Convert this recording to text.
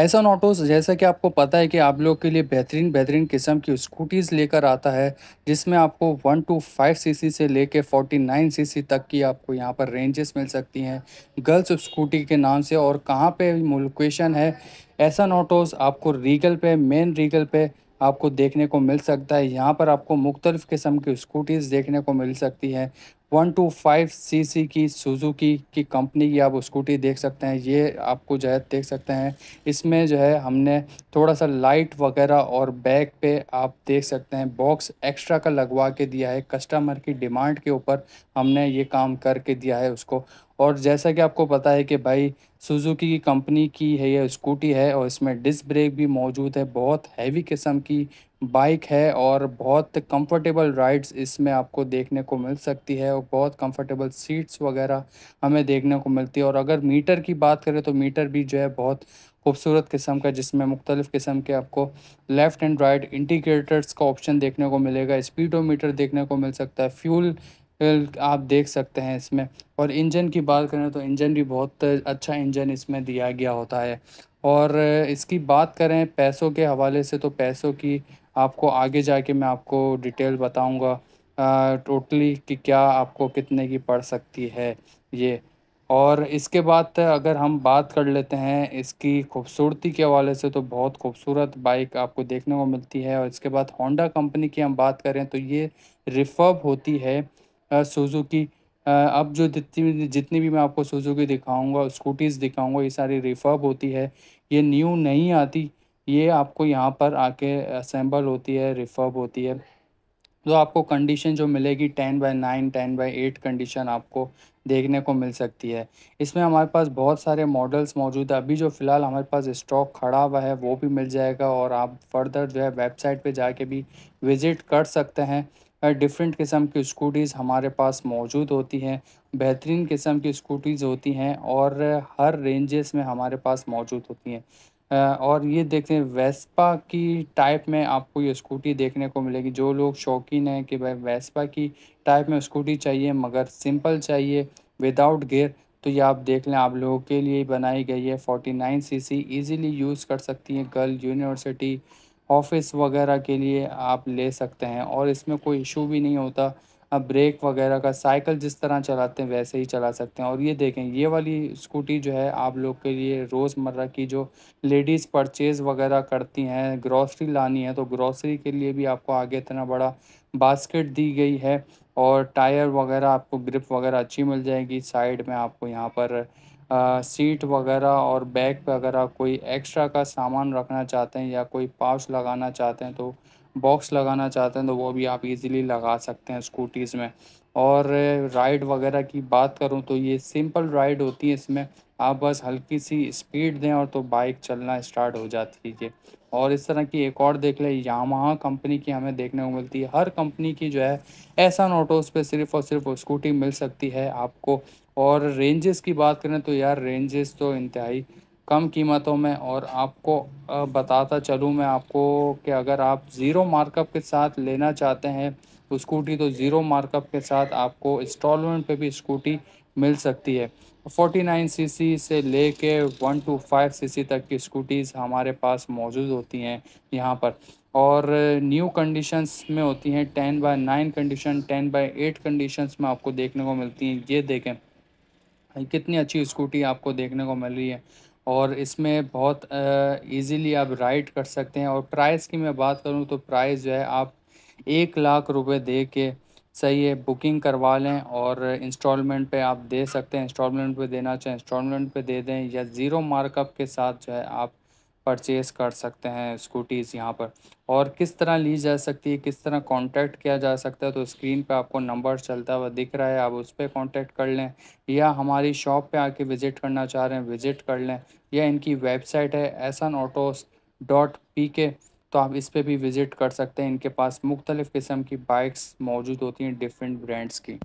ऐसा ऑटोस जैसा कि आपको पता है कि आप लोग के लिए बेहतरीन बेहतरीन किस्म की स्कूटीज़ लेकर आता है जिसमें आपको वन टू फाइव सीसी से लेके सी सी तक की आपको यहाँ पर रेंजेस मिल सकती हैं गर्ल्स स्कूटी के नाम से और कहाँ पे लोकेशन है ऐसा ऑटोस आपको रीगल पे मेन रीगल पे आपको देखने को मिल सकता है यहाँ पर आपको मुख्तलिफ़ किस्म की स्कूटीज़ देखने को मिल सकती है one two five C C की सुजुकी की कंपनी की आप स्कूटी देख सकते हैं ये आपको जो है देख सकते हैं इसमें जो है हमने थोड़ा सा लाइट वगैरह और बैक पे आप देख सकते हैं बॉक्स एक्स्ट्रा का लगवा के दिया है कस्टमर की डिमांड के ऊपर हमने ये काम करके दिया है उसको और जैसा कि आपको पता है कि भाई सुजुकी की कंपनी की है ये स्कूटी है और इसमें डिस्क ब्रेक भी मौजूद है बहुत हैवी किस्म की बाइक है और बहुत कंफर्टेबल राइड्स इसमें आपको देखने को मिल सकती है और बहुत कंफर्टेबल सीट्स वगैरह हमें देखने को मिलती है और अगर मीटर की बात करें तो मीटर भी जो है बहुत खूबसूरत किस्म का जिसमें मुख्तलिफ़ किस्म के आपको लेफ़्ट एंड राइट इंडिकेटर्स का ऑप्शन देखने को मिलेगा स्पीडोमीटर देखने को मिल सकता है फ्यूल आप देख सकते हैं इसमें और इंजन की बात करें तो इंजन भी बहुत अच्छा इंजन इसमें दिया गया होता है और इसकी बात करें पैसों के हवाले से तो पैसों की आपको आगे जाके मैं आपको डिटेल बताऊंगा टोटली कि क्या आपको कितने की पड़ सकती है ये और इसके बाद अगर हम बात कर लेते हैं इसकी खूबसूरती के हवाले से तो बहुत खूबसूरत बाइक आपको देखने को मिलती है और इसके बाद होंडा कंपनी की हम बात करें तो ये रिफर्ब होती है की अब जो जितनी जितनी भी मैं आपको सुजुकी दिखाऊंगा स्कूटीज़ दिखाऊंगा ये सारी रिफर्ब होती है ये न्यू नहीं आती ये आपको यहाँ पर आके असेंबल होती है रिफर्ब होती है तो आपको कंडीशन जो मिलेगी ten by nine ten by eight condition आपको देखने को मिल सकती है इसमें हमारे पास बहुत सारे मॉडल्स मौजूद है अभी जो फ़िलहाल हमारे पास स्टॉक खड़ा हुआ है वो भी मिल जाएगा और आप फर्दर जो है वेबसाइट पे जाके भी विज़िट कर सकते हैं डिफरेंट किस्म की स्कूटीज़ हमारे पास मौजूद होती हैं बेहतरीन किस्म की स्कूटीज़ होती हैं और हर रेंजेस में हमारे पास मौजूद होती हैं और ये देखते हैं वेस्पा की टाइप में आपको ये स्कूटी देखने को मिलेगी जो लोग शौकीन हैं कि भाई वेस्पा की टाइप में स्कूटी चाहिए मगर सिंपल चाहिए विदाउट गेयर तो ये आप देख लें आप लोगों के लिए बनाई गई है forty nine C C easily use कर सकती हैं गर्ल यूनिवर्सिटी ऑफिस वगैरह के लिए आप ले सकते हैं और इसमें कोई इशू भी नहीं होता ब्रेक वगैरह का साइकिल जिस तरह चलाते हैं वैसे ही चला सकते हैं और ये देखें ये वाली स्कूटी जो है आप लोग के लिए रोज़मर्रा की जो लेडीज़ परचेज़ वगैरह करती हैं ग्रॉसरी लानी है तो ग्रॉसरी के लिए भी आपको आगे इतना बड़ा बास्केट दी गई है और टायर वगैरह आपको ग्रिप वगैरह अच्छी मिल जाएगी साइड में आपको यहाँ पर आ, सीट वगैरह और बैग पर अगर आप कोई एक्स्ट्रा का सामान रखना चाहते हैं या कोई पाउच लगाना चाहते हैं तो बॉक्स लगाना चाहते हैं तो वो भी आप इजीली लगा सकते हैं स्कूटीज़ में और राइड वगैरह की बात करूँ तो ये सिंपल राइड होती है इसमें आप बस हल्की सी स्पीड दें और तो बाइक चलना स्टार्ट हो जाती है और इस तरह की एक और देख लें यामाहा कंपनी की हमें देखने को मिलती है हर कंपनी की जो है ऐसा ऑटोज़ पे सिर्फ और सिर्फ स्कूटी मिल सकती है आपको और रेंजेस की बात करें तो यार रेंजेस तो इंतहाई कम कीमतों में और आपको बताता चलूँ मैं आपको कि अगर आप ज़ीरो मार्कअप के साथ लेना चाहते हैं स्कूटी तो ज़ीरो मार्कअप के साथ आपको इंस्टॉलमेंट पे भी स्कूटी मिल सकती है 49 सीसी से ले कर वन टू फाइव सी तक की स्कूटीज़ हमारे पास मौजूद होती हैं यहाँ पर और न्यू कंडीशंस में होती हैं ten by nine condition ten by eight conditions में आपको देखने को मिलती हैं ये देखें कितनी अच्छी स्कूटी आपको देखने को मिल रही है और इसमें बहुत इजीली आप राइड कर सकते हैं और प्राइस की मैं बात करूं तो प्राइस जो है आप एक लाख रुपए दे के सही है बुकिंग करवा लें और इंस्टॉलमेंट पे आप दे सकते हैं इंस्टॉलमेंट पे देना चाहें इंस्टॉलमेंट पे दे दें या ज़ीरो मार्कअप के साथ जो है आप परचेज़ कर सकते हैं स्कूटीज़ यहाँ पर और किस तरह ली जा सकती है किस तरह कांटेक्ट किया जा सकता है तो स्क्रीन पे आपको नंबर चलता हुआ दिख रहा है आप उस पर कॉन्टैक्ट कर लें या हमारी शॉप पे आके विज़िट करना चाह रहे हैं विज़िट कर लें या इनकी वेबसाइट है एहसन ऑटोस डॉट पी के तो आप इस पर भी विज़िट कर सकते हैं इनके पास मुख्तलिफ़ किस्म की बाइक्स मौजूद होती हैं डिफरेंट ब्रांड्स की